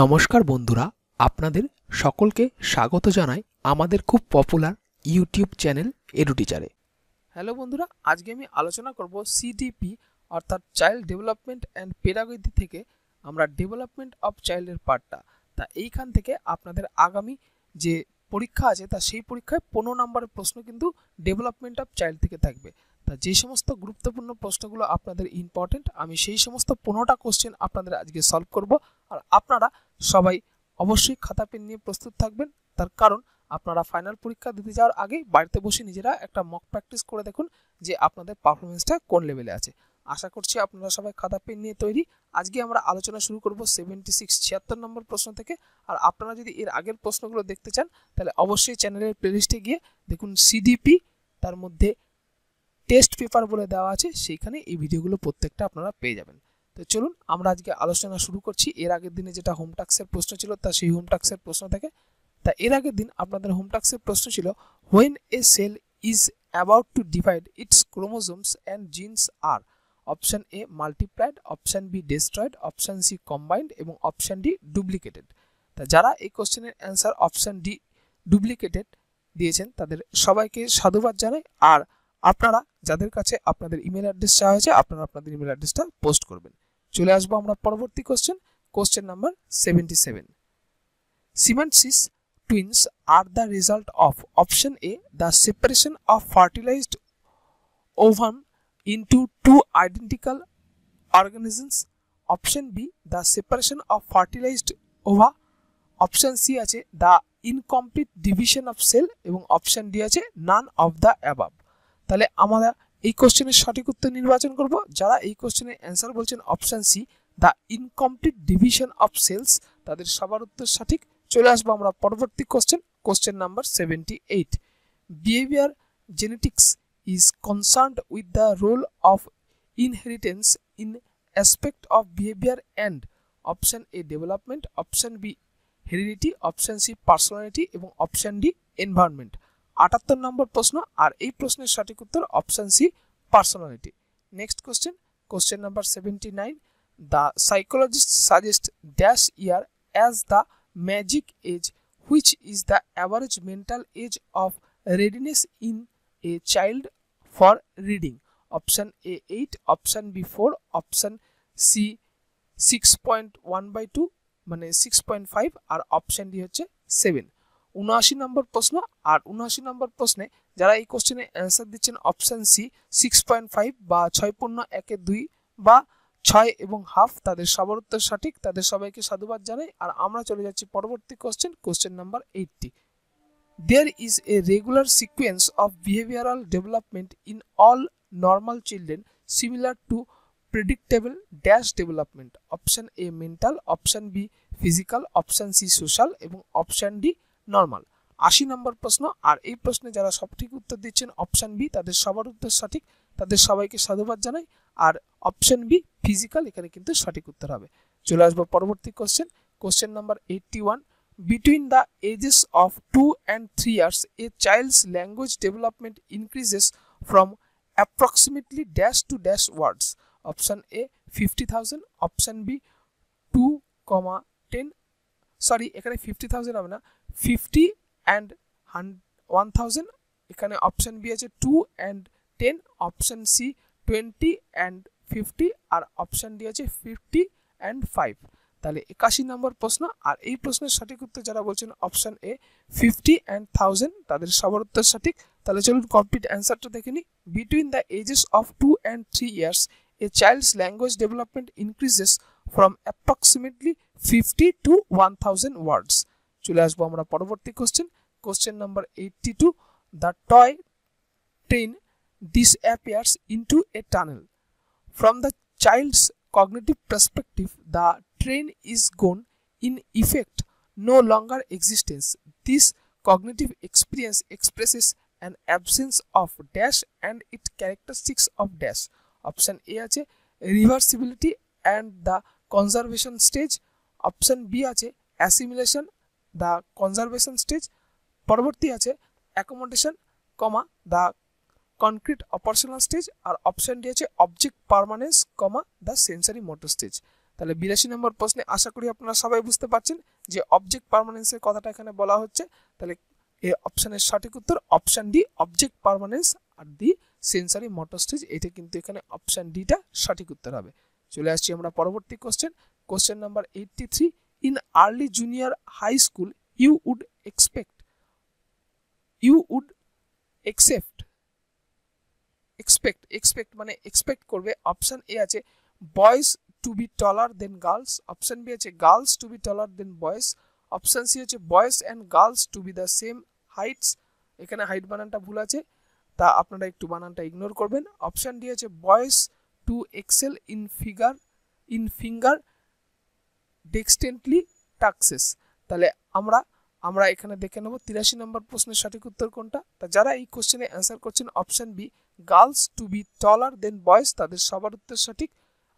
নমস্কার বন্ধুরা আপনাদের সকলকে স্বাগত জানাই আমাদের খুব পপুলার ইউটিউব চ্যানেল এডুটিচারে হ্যালো বন্ধুরা আজকে আমি আলোচনা করব সিডিপি অর্থাৎ চাইল্ড ডেভেলপমেন্ট অ্যান্ড পেডাগজি থেকে আমরা ডেভেলপমেন্ট অফ চাইল্ডের পার্টটা তা এইখান থেকে আপনাদের আগামী যে পরীক্ষা আছে তা সেই পরীক্ষায় পনেরো নম্বরের প্রশ্ন কিন্তু ডেভেলপমেন্ট অফ চাইল্ড থেকে থাকবে তা যে সমস্ত গুরুত্বপূর্ণ প্রশ্নগুলো আপনাদের ইম্পর্টেন্ট আমি সেই সমস্ত পনেরোটা কোশ্চেন আপনাদের আজকে সলভ করব আর আপনারা সবাই অবশ্যই খাতা পেন নিয়ে প্রস্তুত থাকবেন তার কারণ আপনারা ফাইনাল পরীক্ষা দিতে যাওয়ার আগে বাড়িতে বসে নিজেরা একটা মক প্র্যাকটিস করে দেখুন যে আপনাদের পারফরমেন্সটা কোন লেভেলে আছে আশা করছি আপনারা সবাই খাতা পেন নিয়ে তৈরি আজকে আমরা আলোচনা শুরু করব সেভেন্টি সিক্স ছিয়াত্তর নম্বর প্রশ্ন থেকে আর আপনারা যদি এর আগের প্রশ্নগুলো দেখতে চান তাহলে অবশ্যই চ্যানেলের প্লেলিস্টে গিয়ে দেখুন সিডিপি তার মধ্যে টেস্ট পেপার বলে দেওয়া আছে সেইখানে এই ভিডিওগুলো প্রত্যেকটা আপনারা পেয়ে যাবেন তো চলুন আমরা আজকে আলোচনা শুরু করছি এর আগের দিনে যেটা হোমটাক্সের প্রশ্ন ছিল তা সেই হোম টাক্সের প্রশ্ন থেকে তা এর আগের দিন আপনাদের হোমটাক্সের প্রশ্ন ছিল when a cell is about to divide its chromosomes and genes আর option A multiplied option B destroyed option C combined এবং অপশান ডি ডুপ্লিকেটেড তা যারা এই কোশ্চেনের অ্যান্সার অপশান ডি ডুপ্লিকেটেড দিয়েছেন তাদের সবাইকে সাধুবাদ জানাই আর আপনারা যাদের কাছে আপনাদের ইমেল অ্যাড্রেস চাওয়া হয়েছে আপনারা আপনাদের ইমেল অ্যাড্রেসটা পোস্ট করবেন চলে আসবো আমরা পরবর্তী question question number seventy seven সিমেন্টসিস twins are the result of option A the separation of fertilized ovum into two identical organisms option B the separation of fertilized ova option C আছে the incomplete division of cell এবং option D আছে none of the above তাহলে আমরা এই কোশ্চেনের সঠিক উত্তর নির্বাচন করব যারা এই কোশ্চেনের অ্যান্সার বলছেন option C the incomplete division of cells তাদের সবার উত্তর সঠিক চলে আসবো আমরা পরবর্তী question question number seventy eight behaviour genetics is concerned with the role of inheritance in aspect of behaviour and option A development option B heredity option C personality এবং option D environment 78 নম্বর প্রশ্ন আর এই প্রশ্নের সঠিক উত্তর option C リティ next question question number 79 the psychologist suggest dash year age the magic age which is the average mental age of readiness in a child for reading option A 8 option B 4 option C 6.1/2 মানে 6.5 আর option D হচ্ছে 7 উনআশি নম্বর প্রশ্ন আর উনআশি নম্বর প্রশ্নে যারা এই কোশ্চেনে answer দিচ্ছেন option C six point five বা ছয় পূর্ণ একে দুই বা ছয় এবং হাফ তাদের সবার উত্তর সঠিক তাদের সবাইকে সাধুবাদ জানাই আর আমরা চলে যাচ্ছি পরবর্তী question question number eighty there is a regular sequence of behavioural development in all normal children similar to predictable dash development option A mental option B physical option C social এবং অপশান ডি নর্মাল আশি নম্বর প্রশ্ন আর এই প্রশ্নে যারা সঠিক উত্তর দিচ্ছেন অপশান বি তাদের সবার উত্তর সঠিক তাদের সবাইকে সাধুবাদ জানাই আর অপশান বি ফিজিক্যাল এখানে কিন্তু সঠিক উত্তর হবে চলে আসবো পরবর্তী question question number eighty one between the ages of two and three years a child's language development increases from approximately dash two dash words option A fifty thousand option B two comma ten sorry এখানে fifty thousand হবে না fifty and হান one thousand এখানে option B আছে two and ten option C twenty and fifty আর option D আছে fifty and five তাহলে একাশি নম্বর প্রশ্ন আর এই প্রশ্নের সঠিক উত্তর যারা বলছেন option A fifty and thousand তাদের সবার উত্তর সঠিক তাহলে চলুন কমপ্লিট অ্যান্সারটা দেখে নিই between the ages of two and three years a child's language development increases from approximately fifty to one 1000 words চলে আসবো আমরা পরবর্তী question question number eighty two the toy train disappears into a tunnel. From the child's cognitive perspective, the train is gone, in effect, no longer existence. This cognitive experience expresses an absence of dash and its characteristics of dash. Option A আছে reversibility and the conservation stage. Option B আছে assimilation the conservation stage পরবর্তী আছে accommodation comma the concrete operational stage আর option D আছে object permanence comma the sensory motor stage তাহলে বিরাশি নম্বর প্রশ্নে আশা করি আপনারা সবাই বুঝতে পারছেন যে অবজেক্ট পারমানেন্সের কথাটা এখানে বলা হচ্ছে তাহলে এই অপশানের সঠিক উত্তর অপশান ডি অবজেক্ট পারমানেন্স আর দি সেন্সারি মোটর স্টেজ এটা কিন্তু এখানে অপশান ডিটা সঠিক উত্তর হবে চলে আসছি আমরা পরবর্তী question question number eighty three in early junior high school you would expect you would except expect expect মানে এক্সপেক্ট করবে অপশান এ আছে boys to be taller than girls option B আছে girls to be taller than boys option C হচ্ছে boys and girls to be the same heights এখানে height বানানটা ভুল আছে তা আপনারা একটু বানানটা ইগনোর করবেন অপশান ডি আছে boys to excel in figure in finger dexterity tasks তাহলে আমরা আমরা এখানে দেখে নেব তিরাশি নম্বর প্রশ্নের সঠিক উত্তর কোনটা তা যারা এই কোশ্চেনে অ্যান্সার করছেন option B girls to be taller than boys তাদের সবার উত্তর সঠিক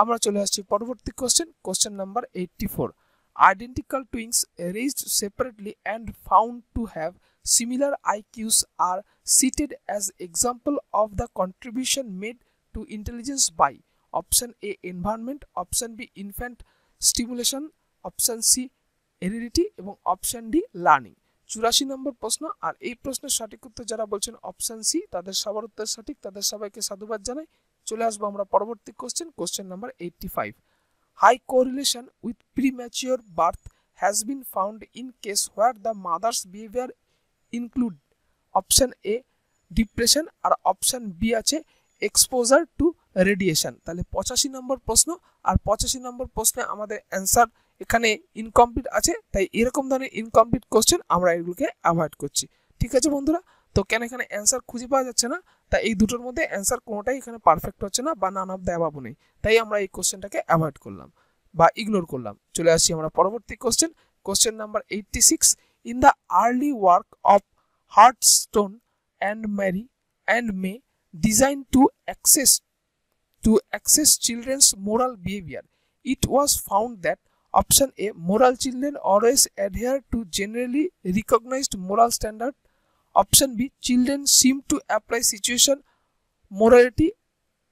আমরা চলে আসছি পরবর্তী question question number eighty four identical twins raised separately and found to have similar IQs are cited as example of the contribution made to intelligence by option A environment option B infant stimulation option C heredity এবং option D learning চুরাশি নম্বর প্রশ্ন আর এই প্রশ্নের সঠিক উত্তর যারা বলছেন অপশান সি তাদের সবার উত্তর সঠিক তাদের সবাইকে সাধুবাদ জানাই চলে আসবো আমরা পরবর্তী question question number eighty five high correlation with premature birth has been found in case where the mother's behaviour include option A depression আর অপশান বি আছে এক্সপোজার টু রেডিয়েশন তাহলে পঁচাশি নম্বর প্রশ্ন আর পঁচাশি নম্বর প্রশ্নে আমাদের অ্যান্সার এখানে ইনকমপ্লিট আছে তাই এরকম ধরনের ইনকমপ্লিট কোশ্চেন আমরা এগুলোকে অ্যাভয়েড করছি ঠিক আছে বন্ধুরা তো কেন এখানে অ্যান্সার খুঁজে পাওয়া যাচ্ছে না তাই এই দুটোর মধ্যে অ্যান্সার কোনোটাই এখানে পারফেক্ট হচ্ছে না বা নান অফ দেওয়াবো নেই তাই আমরা এই কোশ্চেনটাকে অ্যাভয়েড করলাম বা ইগনোর করলাম চলে আসি আমরা পরবর্তী question question number eighty six in the early work of Hartshorne and Mary and May design to access to assess children's moral behavior. It was found that option A moral children always adhere to generally recognized moral standard. Option B children seem to apply situation morality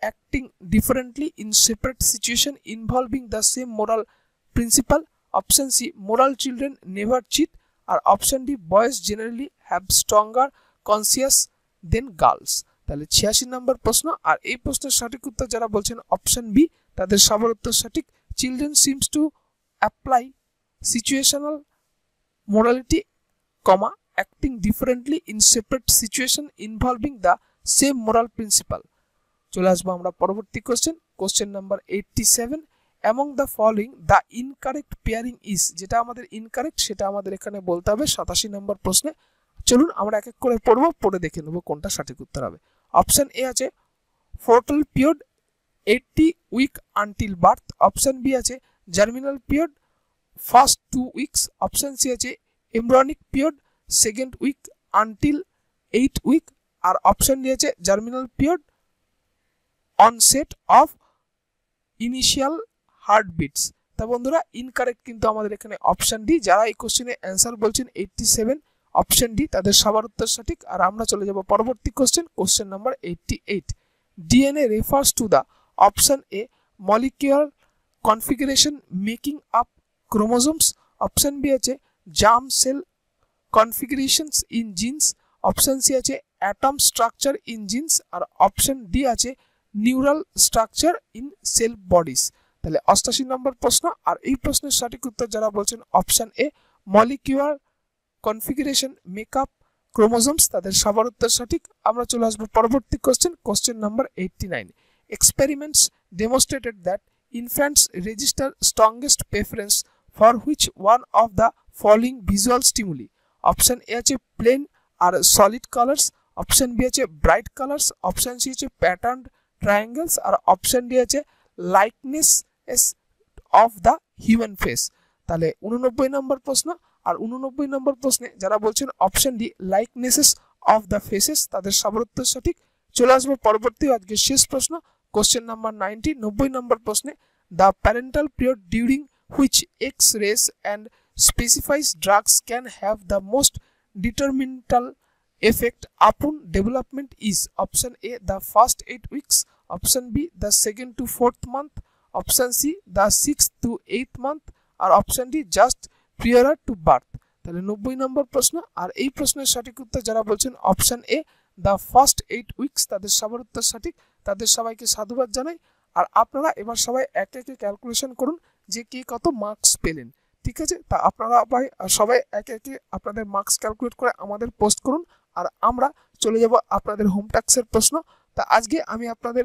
acting differently in separate situation involving the same moral principle. Option C moral children never cheat or option D boys generally have stronger conscience than girls. তাহলে ছিয়াশি নম্বর প্রশ্ন আর এই প্রশ্নের সঠিক উত্তর যারা বলছেন অপশন বি তাদের সবার উত্তর সঠিক children seems to apply situational morality comma acting differently in separate situation involving the same moral principle চলে আসবো আমরা পরবর্তী question question number eighty seven among the following the incorrect pairing is যেটা আমাদের ইনকারেক্ট সেটা আমাদের এখানে বলতে হবে সাতাশি নম্বর প্রশ্নে চলুন আমরা এক এক করে পড়বো পড়ে দেখে নেবো কোনটা সঠিক উত্তর হবে অপশান এ আছে foetal period eighty week until birth option B আছে germinal period first two weeks option C আছে embryonic period second week until eight week আর অপশান ডি আছে germinal period onset of initial heartbeats তা বন্ধুরা incorrect কিন্তু আমাদের এখানে option D যারা এই কোশ্চেনে অ্যান্সার বলছেন এইটটি সেভেন অপশন ডি তাদের সবার উত্তর সঠিক আর আমরা চলে যাব পরবর্তী question question number eighty eight DNA refers to the option A molecular configuration making up chromosomes option B আছে germ cell configurations in genes option C আছে অ্যাটম স্ট্রাকচার ইন জিন্স আর অপশন ডি আছে neural structure in cell bodies তাহলে অষ্টাশি নম্বর প্রশ্ন আর এই প্রশ্নের সঠিক উত্তর যারা বলছেন option A molecular configuration make up chromosomes তাদের সবার উত্তর সঠিক আমরা চলে আসবো পরবর্তী question question number eighty nine experiments demonstrated that infants register strongest preference for which one of the following visual stimuli option A আছে প্লেন আর সলিড কালার্স অপশান বি আছে ব্রাইট কালার্স অপশান সি আছে pattern triangles আর option D আছে lightness of the human face তাহলে উননব্বই নম্বর প্রশ্ন আর উননব্বই নম্বর প্রশ্নে যারা বলছেন option D likenesses of the faces তাদের উত্তর সঠিক চলে আসবো পরবর্তী আজকের শেষ প্রশ্ন কোশ্চেন নাম্বার নাইনটি নব্বই নম্বর প্রশ্নে the parental period during which X rays and specifies drugs can have the most detrimental effect upon development is option A the first eight weeks option B the second to fourth month option C the six to eighth month আর option D just prior to birth তাহলে নব্বই নম্বর প্রশ্ন আর এই প্রশ্নের সঠিক উত্তর যারা বলছেন option A the first eight weeks তাদের সবার উত্তর সঠিক তাদের সবাইকে সাধুবাদ জানাই আর আপনারা এবার সবাই এক একে ক্যালকুলেশন করুন যে কে কত মার্কস পেলেন ঠিক আছে তা আপনারা ভাই সবাই একে একে আপনাদের মার্কস ক্যালকুলেট করে আমাদের পোস্ট করুন আর আমরা চলে যাব আপনাদের হোম ট্যাক্সের প্রশ্ন তা আজকে আমি আপনাদের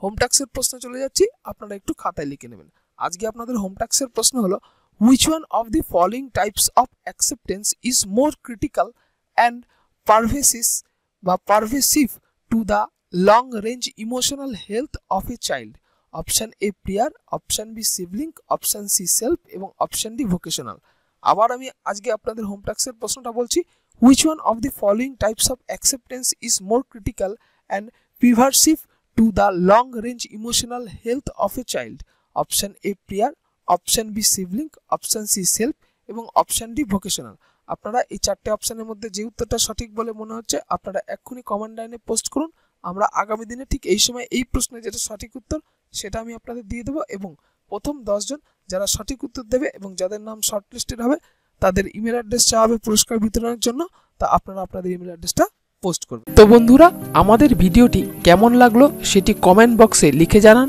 হোম ট্যাক্সের প্রশ্ন চলে যাচ্ছি আপনারা একটু খাতায় লিখে নেবেন আজকে আপনাদের হোম ট্যাক্সের প্রশ্ন হলো which one of the following types of acceptance is more critical and pervasive to the long-range emotional health of a child option a prayer option b sibling option c self and option d vocational আবার আমি আজকে আপনাদের home টাস্কের প্রশ্নটা বলছি which one of the following types of acceptance is more critical and pervasive to the long range emotional health of a child option a prayer option B sibling option C self এবং option D vocational আপনারা এই চারটে অপশানের মধ্যে যে উত্তরটা সঠিক বলে মনে হচ্ছে আপনারা এক্ষুনি কমান্ড লাইনে পোস্ট করুন আমরা আগামী দিনে ঠিক এই সময় এই প্রশ্নে যেটা সঠিক উত্তর সেটা আমি আপনাদের দিয়ে দেবো এবং প্রথম দশজন যারা সঠিক উত্তর দেবে এবং যাদের নাম শর্টলিস্টেড হবে তাদের ইমেল অ্যাড্রেস চাওয়া হবে পুরস্কার বিতরণের জন্য তা আপনারা আপনাদের ইমেল অ্যাড্রেসটা পোস্ট করবেন তো বন্ধুরা আমাদের ভিডিওটি কেমন লাগলো সেটি কমেন্ট বক্সে লিখে জানান